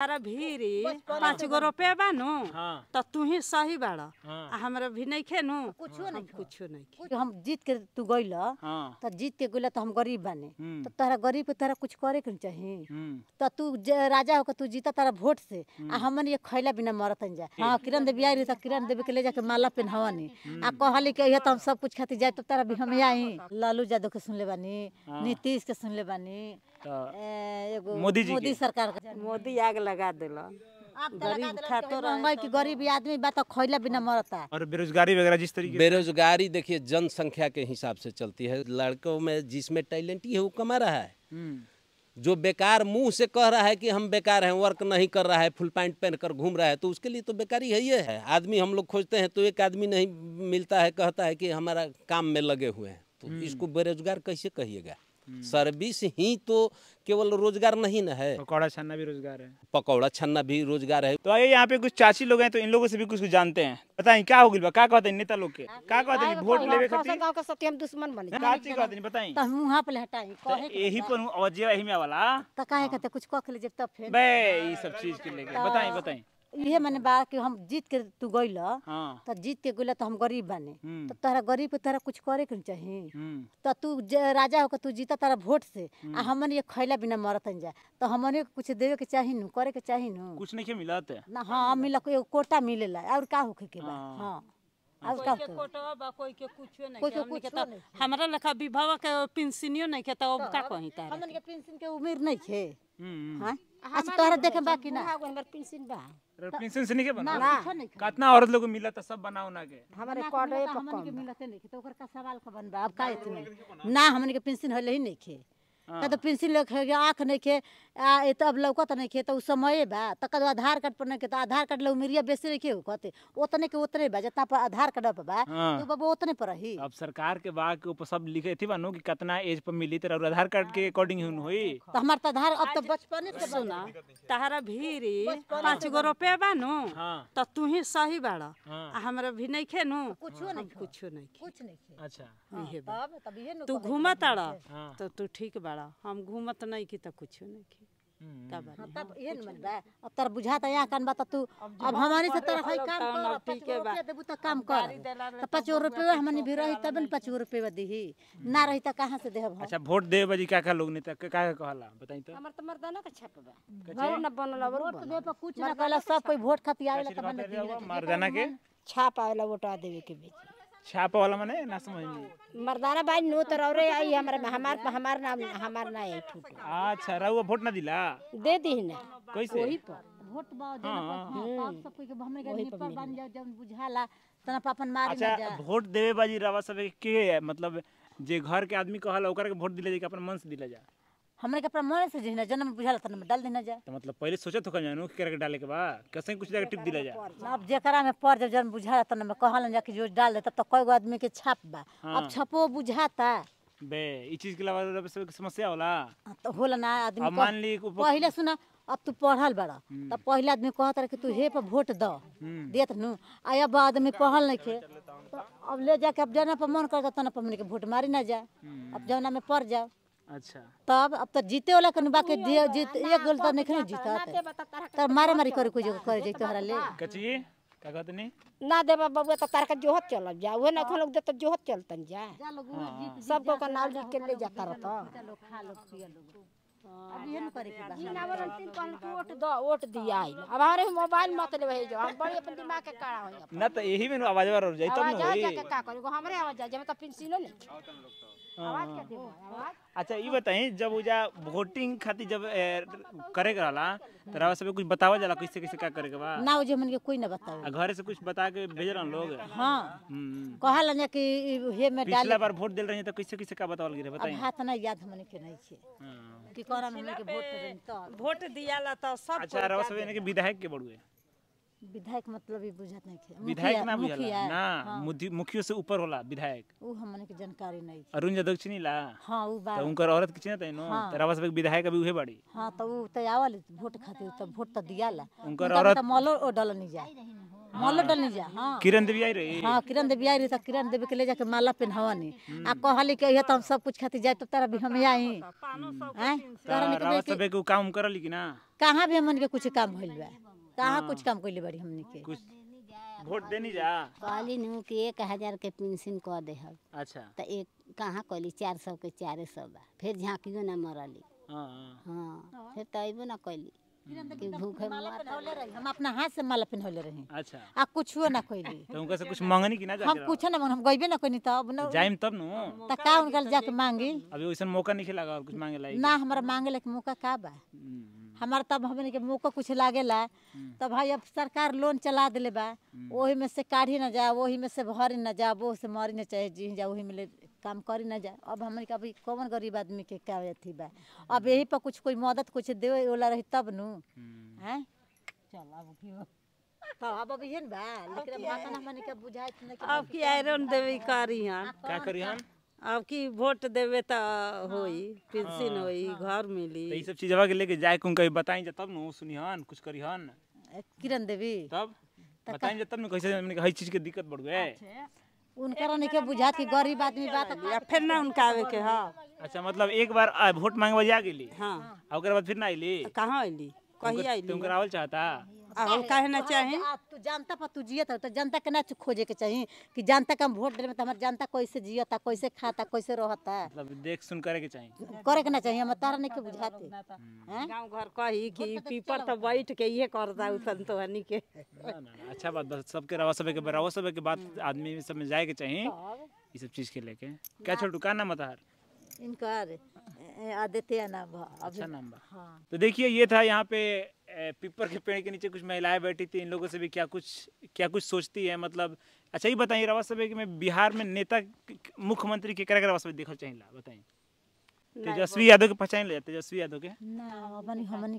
पाँच गो तो तू ही सही हमारा भी नहीं कुछ नहीं कुछ नहीं हम जीत के तू गईल तो जीत के गईल तो हम गरीब तो गरीब कुछ करे के तो तू राजा होकर तू जीता तारा वोट से आ हमन ये खैला बिना मरत जा हाँ किरण देवी आई रही किरण देवी के ले जाके माला पहनावनी आ कहली कि यह तो हम सब कुछ खातिर जाए तो तारा भी हम आई लालू यादव के सुन ले बानी नीतीश के सुन ले बानी मोदी मोदी सरकार मोदी आ गल लगा दिल तो गरीब की तो गरीब तो। आदमी बात खोला बिना मरता और बेरोजगारी वगैरह जिस तरीके बेरोजगारी देखिए जनसंख्या के हिसाब से चलती है लड़कों में जिसमें टैलेंट ही है वो कमा रहा है हम्म। जो बेकार मुंह से कह रहा है कि हम बेकार हैं वर्क नहीं कर रहा है फुल पैंट पहन कर घूम रहा है तो उसके लिए तो बेकारी है ये है आदमी हम लोग खोजते हैं तो एक आदमी नहीं मिलता है कहता है कि हमारा काम में लगे हुए हैं तो हम्म। इसको बेरोजगार कैसे कहिएगा हम्म। सर्विस ही तो केवल रोजगार नहीं ना है पकौड़ा छन्ना भी रोजगार है पकौड़ा छन्ना भी रोजगार है तो आइए यहाँ पे कुछ चाची लोग हैं तो इन लोगों से भी कुछ कुछ जानते हैं बताए क्या हो बा क्या कहते हैं नेता लोग के हाँ, क्या कहते हैं तो वोट लेवे दुश्मन बने बताए तो तो यही पर वाला कुछ कह के लेके ये मैंने बात कि हम जीत के तू गई लो तो जीत के गइल तो हम गरीब बने हम्म। तो तोहरा गरीब के तोहरा कुछ करे के चाहिए हम्म। तो तू राजा होकर तू जीता तारा वोट से आ हम्म। हमन ये खैला बिना मरत जाए तो हमन कुछ देवे के चाहिए नु करे के चाहिए नु कुछ नहीं के मिलत है ना हां मिल को एक कोटा मिलेला और का होके के बा हां हाँ। अच्छा। कोई के कोटा बा कोई के कुछ नहीं कोई के कुछ नहीं हमरा लखा विभावा के पिनसिनियो नहीं के तो का कहि तारे हमन के पिनसिन के उम्र नहीं है हां अच्छा तोरा देखे बाकी ना हमर पिनसिन बा रिफ्लेक्शन से नहीं बना कितना औरत लोग मिला था सब बनाओ ना के हमारे कोड पे पक्का मिलते नहीं तो ओकर का सवाल का बनबा अब का इतने ना हमने के पेंशन हले ही नहीं खे का हाँ। तो पेंसिल गया आँख नहीं खे तो अब लौकत नहीं खे तो उस समय बा आधार कार्ड पर नहीं तो आधार कार्ड लो मिरिया बेसी रखे कहते उतने के उतने बा जितना पर आधार कार्ड पर बा हाँ। तो बाबा उतने पर रही अब सरकार के बा के ऊपर सब लिखे थी बानो कि कितना एज पर मिली तेरा आधार कार्ड के अकॉर्डिंग हाँ, तो हमार तो आधार अब तो बचपन से तहरा भीरी गो तो तू ही सही बाड़ा हमरा भी नहीं खे नु नहीं नहीं कुछ नहीं अच्छा तू घूमत तो तू ठीक बाड़ा बड़ा हम घूमत नहीं की तो कुछ नहीं की हम्म। तब हाँ, तब हाँ, ये न मन अब तर बुझा बुझाता या कन बा तू अब हमारी से तरफ है काम कर ठीक है बा देबू त काम कर त 5 रुपए हमनी भी रही तबन न 5 रुपए दही ना रही त कहां से अच्छा, देब अच्छा वोट दे बजी का का लोग नेता का का कहला बताई त हमर त मर्दाना का छप बा घर न बनल और वोट दे पर कुछ ना कहला सब कोई वोट खतियावे आवेला त मर्दाना के छाप आवेला वोट आ देवे के बीच छाप वाला माने ना समझ में मर्दाना भाई नो तो रौरे आई हमारे हमार हमार नाम हमार ना है ठूट अच्छा रउआ वोट ना दिला दे दी ही ना हाँ, हाँ। कोई से वही पर वोट बा देना पड़ता आप सब के हमें गरीब पर बन जा जब बुझाला तना पापन मार अच्छा वोट देवे बाजी रवा सब के मतलब जे घर के आदमी कहला ओकर के वोट दिले जे अपन मन से दिला जा हमने के मन से जहिना जन्म बुझाल तन डाल देना जाए तो मतलब पहले सोचत हो जानो कि करके डाले के बा कैसे कुछ जगह टिप दिला जा अब जेकरा में पर जब जन्म बुझाल तन में कहल जा कि जो डाल दे तब तो कोई आदमी के छाप बा अब हाँ। छपो बुझाता बे ई चीज के अलावा तो सब समस्या होला हाँ, तो होला ना आदमी मान ली पहले सुना अब तू पढ़ल बड़ा तो पहले आदमी कहत रहे कि तू हे पर वोट दो हम्म। देत नू आ अब आदमी पढ़ल नहीं के अब ले जाके अब जाना पर मन कर तना पर मन के वोट मारी ना जाए हम्म। अब जाना में पर जाओ अच्छा तब अब तो जीते वाला कन बा के जीत एक गोल तो नहीं जीता तो मारे मारी करे कोई जगह करे जइते हमरा ले कची का कहत नहीं ना देबा बबुआ तो तार के जोहत चलल जा ओहे ना लोग दे तो जोहत चलतन जा को का नाल लिख के ले जाता रहता लोग खा लोग पिए लोग अब ये न करे के बात ना वरन तीन कल तो वोट दो वोट दिया आई अब हमारे मोबाइल मत ले भई जो हम बड़ी अपन दिमाग के काड़ा होई ना तो यही में आवाज बार जाई तब ना होई आवाज जाके का करे हमरे आवाज जाए तो पेंसिल नहीं हाँ, हाँ। अच्छा ये बताई जब उजा वोटिंग खाती जब करे के रहला तो सब कुछ बतावल जाला कैसे कैसे का करे के बा ना उजे मन के कोई ना बतावे घर से कुछ बता के भेज भेजलन लोग हां हम्म, हम्म। कहा लने कि हे में डाल पिछला बार वोट देल रहे तो कैसे कैसे का बतावल गिरे बताई हाथ ना याद मन के नहीं छे हाँ। कि कोरा में के वोट देन तो वोट दियाला तो सब अच्छा रवा सब ने के विधायक के बड़ुए विधायक मतलब ही बुझत नहीं विधायक ना बुझला ना हाँ। मुखियो से ऊपर होला विधायक ओ हमने के जानकारी नहीं अरुण यादव चिनी ला हां ओ बात तो उनकर औरत के चिनत नो हाँ। तेरावा सब विधायक अभी उहे बड़ी हां तो ओ त आवल वोट खाते त वोट त दिया ला उनकर मतलब औरत मॉलो डल नहीं जा मॉलो डल नहीं जा हां किरण देवी आई रही हां किरण देवी आई रही त किरण देवी के ले जाके माला पहनावनी आ हम्म। कहली के ये त हम सब कुछ खाते जाए त तेरा भी हम आई हैं तेरा सब के काम करली कि ना कहां भी हमन के कुछ काम होइल बा कहा हाँ। कुछ कम कैले बड़ी हमने के कुछ वोट देनी जा कहली नु के 1000 हजार के पेंशन को दे हम अच्छा तो एक कहाँ कहली 400 के 400 बा फिर झांकियो ना मरली हां हां हाँ, हाँ। फिर तईबो ना भूखे रही हम अपना हाथ से माला पहनौले रही अच्छा आ कुछो ना कोइली तो उनका से कुछ मांगनी कि ना जा हम कुछ ना हम गइबे ना कोइनी तब ना जाइम तब नु त का उनका तो जाके मांगी अभी ओइसन मौका नहीं खिलागा कुछ मांगे लाई ना हमरा मांगे लायक मौका का बा हम्म। हमार तब हम के मुँह को कुछ ला हम्म। तो भाई अब सरकार लोन चला दिले बा वही हम्म। में से काढ़ी ना जा वही में से भर ना जा वो से मर ना चाहे जी जा वही में काम करी ना जा अब हमन के अभी कौन गरीब आदमी के क्या अथी बा अब यही हम्म। पर कुछ कोई मदद कुछ दे वाला रही तब नू हैं चल अब तो अब अभी है ना बा लेकिन अब हमन के बुझाई अब की आयरन देवी कारी हम क्या करी हम अब की वोट देवे त होई पेंशन होई घर मिली ई सब चीज के लेके जाय कुन कहीं बताई जा तब न सुनिहन कुछ करिहन किरण देवी तब बताई जा तब न कैसे हमने हर चीज के दिक्कत बढ़ गए उनकर नहीं के बुझात कि गरीब आदमी बात या फिर ना उनका आवे के हां अच्छा मतलब एक बार वोट मांगवा जा गेली हां ओकर बाद फिर ना आईली कहां आईली कहीं आईली तुम करावल चाहता हम तू तो तो जनता पर तू जियत तो जनता के ना खोजे के चाहिए कि जनता के हम वोट देने तो हमारे जनता कैसे जियता कैसे खाता कैसे रहता मतलब देख सुन करे के चाहिए करे के ना चाहिए हम तारा नहीं के बुझाते हम्म। गांव घर कही कि तो बैठ के ये करता के अच्छा बात बस सबके रवा सब के सब के बात हम्म। आदमी समझ जाए के चाहिए ये सब चीज के लेके क्या छोटू का नाम बता इनकार आदित्य नाम अच्छा नाम हाँ तो देखिए ये था यहाँ पे पीपर के पेड़ के नीचे कुछ महिलाएं बैठी थी इन लोगों से भी क्या कुछ क्या कुछ सोचती है मतलब अच्छा ये बताइए रावा सब की मैं बिहार में नेता मुख्यमंत्री के करेगा रावा साहब देखो चाहिए बताइए तेजस्वी यादव के पहचान ले तेजस्वी यादव के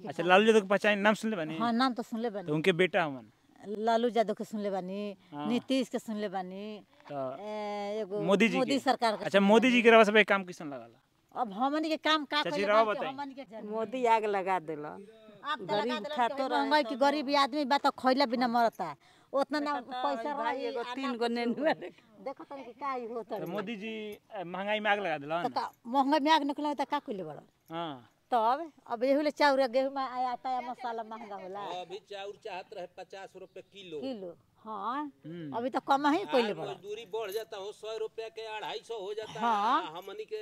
अच्छा लालू यादव के पहचान नाम सुन ले बानी हाँ नाम तो सुन ले तो उनके बेटा हमन लालू यादव के सुन ले बानी हाँ। नीतीश के सुन ले बानी मोदी जी मोदी सरकार अच्छा मोदी जी के रवा सब काम किसान लगाला अब हमन के काम का चाची रवा बताई मोदी आग लगा दिल गरीब खातो रहंगई कि गरीब आदमी बा त खइला बिना मरता उतना ना पैसा रही एगो तीन गो ने देखो तन के काई होत है मोदी जी महंगाई में आग लगा दिलन त महंगाई में आग निकला त का कइले बड़ हां तब अब यही ले चाउर गेहूं में आटा मसाला महंगा होला अभी चाउर चाहत रहे 50 रुपए किलो किलो हाँ हम्म। अभी तो कम ही कोई हाँ, लेबर दूरी बढ़ जाता हो सौ रुपया के अढ़ाई सौ हो जाता हाँ हमनी हाँ, हाँ, के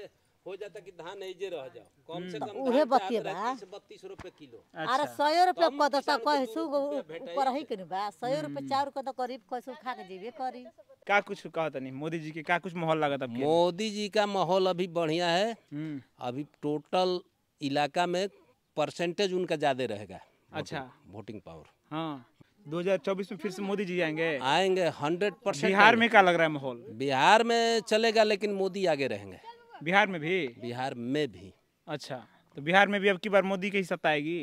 हो जाता कि धान नहीं जे रह जाओ हम्म। कम से तो कम उहे बतिए बा बत्तीस रुपए किलो अरे अच्छा। सौ रुपए तो को तो सब कहे सु ऊपर ही कनी बा सौ हम्म। रुपए चार को तो करीब कसु खा के जीवे करी का कुछ कहा नहीं मोदी जी के का कुछ माहौल लगा था मोदी जी का माहौल अभी बढ़िया है अभी टोटल इलाका में परसेंटेज उनका ज्यादा रहेगा अच्छा वोटिंग पावर हाँ 2024 में फिर से मोदी जी आएंगे आएंगे 100 परसेंट बिहार में क्या लग रहा है माहौल बिहार में चलेगा लेकिन मोदी आगे रहेंगे बिहार में भी बिहार में भी अच्छा तो बिहार में भी अब की बार मोदी की सत्ता आएगी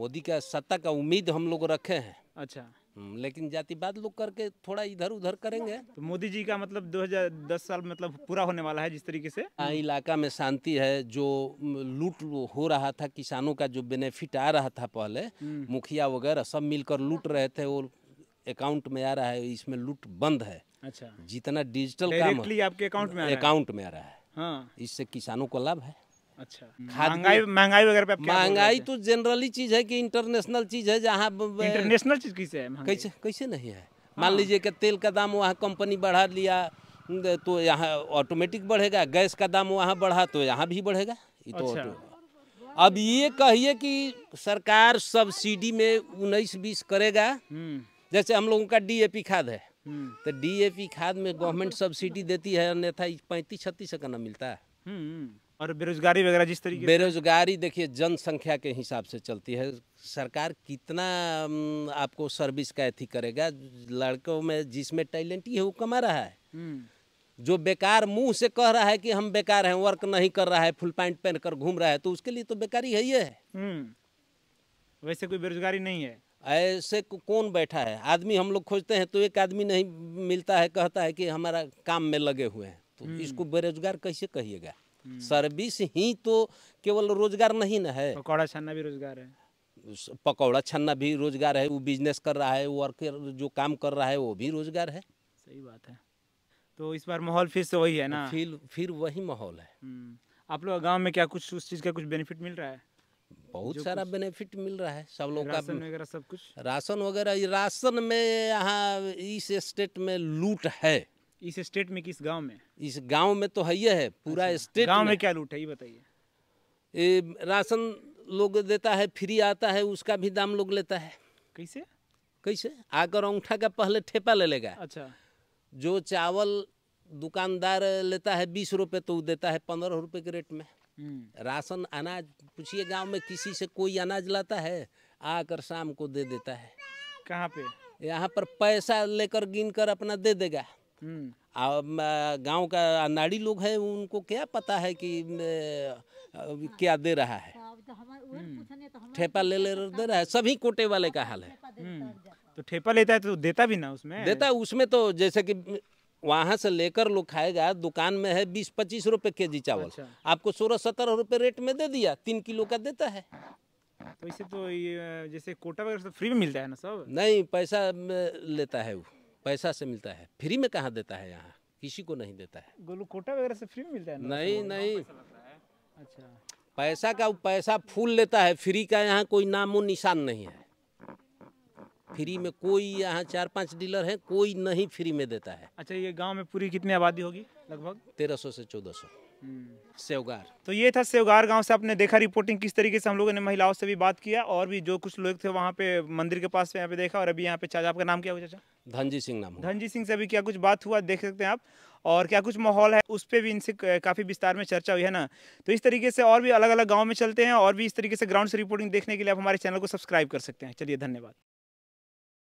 मोदी का सत्ता का उम्मीद हम लोग रखे हैं अच्छा हम्म, लेकिन जातिवाद लोग करके थोड़ा इधर उधर करेंगे तो मोदी जी का मतलब 2010 साल मतलब पूरा होने वाला है जिस तरीके से हाँ, इलाका में शांति है जो लूट हो रहा था किसानों का जो बेनिफिट आ रहा था पहले हम्म। मुखिया वगैरह सब मिलकर लूट रहे थे वो अकाउंट में आ रहा है इसमें लूट बंद है अच्छा जितना डिजिटल काम आपके अकाउंट में अकाउंट में आ रहा है हाँ। इससे किसानों को लाभ है अच्छा महंगाई महंगाई वगैरह पे महंगाई तो जनरली चीज है कि इंटरनेशनल चीज है जहाँ इंटरनेशनल चीज कैसे है कैसे कैसे नहीं है हाँ। मान लीजिए कि तेल का दाम वहाँ कंपनी बढ़ा लिया तो यहाँ ऑटोमेटिक बढ़ेगा गैस का दाम वहाँ बढ़ा तो यहाँ भी बढ़ेगा ये तो अच्छा। अब ये कहिए कि सरकार सब्सिडी में उन्नीस बीस करेगा हम्म। जैसे हम लोगों का डीएपी खाद है हम्म। तो डीएपी खाद में गवर्नमेंट सब्सिडी देती है अन्यथा पैंतीस छत्तीस का ना मिलता है हम्म। और बेरोजगारी वगैरह जिस तरीके बेरोजगारी देखिए जनसंख्या के हिसाब से चलती है सरकार कितना आपको सर्विस का अथी करेगा लड़कों में जिसमें टैलेंट ही है वो कमा रहा है हम्म। जो बेकार मुंह से कह रहा है कि हम बेकार हैं वर्क नहीं कर रहा है फुल पैंट पहन कर घूम रहा है तो उसके लिए तो बेकारी है ये है हम्म। वैसे कोई बेरोजगारी नहीं है ऐसे कौन बैठा है आदमी हम लोग खोजते हैं तो एक आदमी नहीं मिलता है कहता है कि हमारा काम में लगे हुए हैं तो हम्म। इसको बेरोजगार कैसे कहिएगा हम्म। सर्विस ही तो केवल रोजगार नहीं ना है पकौड़ा छन्ना भी रोजगार है पकौड़ा छन्ना भी रोजगार है वो बिजनेस कर रहा है वर्कर जो काम कर रहा है वो भी रोजगार है सही बात है तो इस बार माहौल फिर से वही है ना फिर फिर वही माहौल है हम्म। आप लोग गांव में क्या कुछ उस चीज़ का कुछ बेनिफिट मिल रहा है बहुत सारा बेनिफिट मिल रहा है सब लोग का सब कुछ राशन वगैरह राशन में यहाँ इस स्टेट में लूट है इस स्टेट में किस गांव में इस गांव में तो है है पूरा अच्छा, स्टेट गांव में, में क्या लूट है ये बताइए राशन लोग देता है फ्री आता है उसका भी दाम लोग लेता है कैसे कैसे आकर अंगूठा का पहले ठेपा ले लेगा अच्छा जो चावल दुकानदार लेता है बीस रुपए तो देता है पंद्रह रुपए के रेट में हम्म। राशन अनाज पूछिए गांव में किसी से कोई अनाज लाता है आकर शाम को दे देता है कहाँ पे यहाँ पर पैसा लेकर गिन कर अपना दे देगा हम्म। अब गांव का अनाड़ी लोग है उनको क्या पता है कि क्या दे रहा है अच्छा, तो हम्म। तो ठेपा ले ले दे रहा है सभी कोटे वाले का हाल है हम्म। तो ठेपा लेता है तो देता भी ना उसमें देता उसमें तो जैसे कि वहाँ से लेकर लोग खाएगा दुकान में है बीस पच्चीस रुपए के जी चावल अच्छा। आपको सोलह सत्रह रुपए रेट में दे दिया तीन किलो का देता है वैसे तो, तो ये जैसे कोटा वगैरह फ्री में मिलता है ना सब नहीं पैसा लेता है वो पैसा से मिलता है फ्री में कहाँ देता है यहाँ किसी को नहीं देता है गोलूकोटा वगैरह से फ्री में मिलता है नहीं नहीं अच्छा पैसा का पैसा फूल लेता है फ्री का यहाँ कोई नामो निशान नहीं है फ्री में कोई यहाँ चार पांच डीलर है कोई नहीं फ्री में देता है अच्छा ये गांव में पूरी कितनी आबादी होगी लगभग तेरह सौ से चौदह सौ सेवगार तो ये था सेवगार गांव से आपने देखा रिपोर्टिंग किस तरीके से हम लोगों ने महिलाओं से भी बात किया और भी जो कुछ लोग थे वहाँ पे मंदिर के पास यहाँ पे देखा और अभी यहाँ पे चाचा आपका नाम क्या हुआ चाचा धनजी सिंह नाम धनजी सिंह से अभी क्या कुछ बात हुआ देख सकते हैं आप और क्या कुछ माहौल है उस पर भी इनसे काफ़ी विस्तार में चर्चा हुई है ना तो इस तरीके से और भी अलग अलग गाँव में चलते हैं और भी इस तरीके से ग्राउंड से रिपोर्टिंग देखने के लिए आप हमारे चैनल को सब्सक्राइब कर सकते हैं चलिए धन्यवाद